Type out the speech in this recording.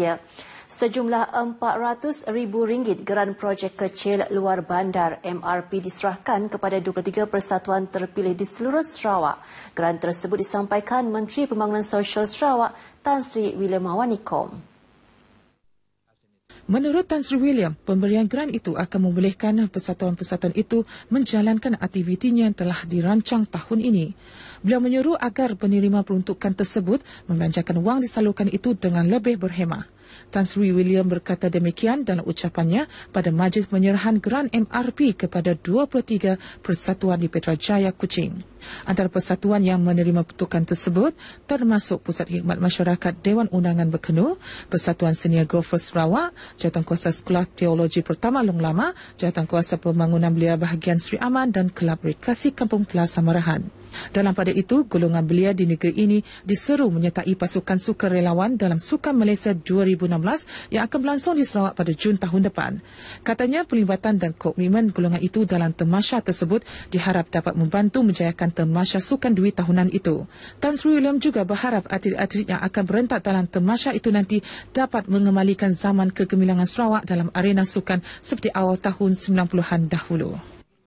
Ya. Sejumlah RM400,000 geran projek kecil luar bandar MRP diserahkan kepada 23 persatuan terpilih di seluruh Sarawak. Geran tersebut disampaikan Menteri Pembangunan Sosial Sarawak, Tan Sri William Awanikom. Menurut Tan Sri William, pemberian grant itu akan membolehkan persatuan-persatuan itu menjalankan aktivitinya yang telah dirancang tahun ini. Beliau menyuruh agar penerima peruntukan tersebut membelanjakan wang disalurkan itu dengan lebih berhemah. Tan Sri William berkata demikian dalam ucapannya pada majlis penyerahan geran MRP kepada 23 persatuan di Petrajaya, Kuching. Antara persatuan yang menerima petukan tersebut termasuk Pusat Hikmat Masyarakat Dewan Undangan Berkenu, Persatuan Senior Golfer Sarawak, Jawatan Kuasa Sekolah Teologi Pertama Long Lama, Jawatan Kuasa Pembangunan Belia Bahagian Sri Aman dan Kelab Rekasi Kampung Pulau Samarahan. Dalam pada itu, golongan belia di negeri ini diseru menyertai pasukan sukarelawan dalam Sukan Malaysia 2016 yang akan berlangsung di Sarawak pada Jun tahun depan. Katanya pelibatan dan komitmen golongan itu dalam temasha tersebut diharap dapat membantu menjayakan temasha sukan duit tahunan itu. Tan Sri William juga berharap atlet-atlet yang akan berentak dalam temasha itu nanti dapat mengembalikan zaman kegemilangan Sarawak dalam arena sukan seperti awal tahun 90-an dahulu.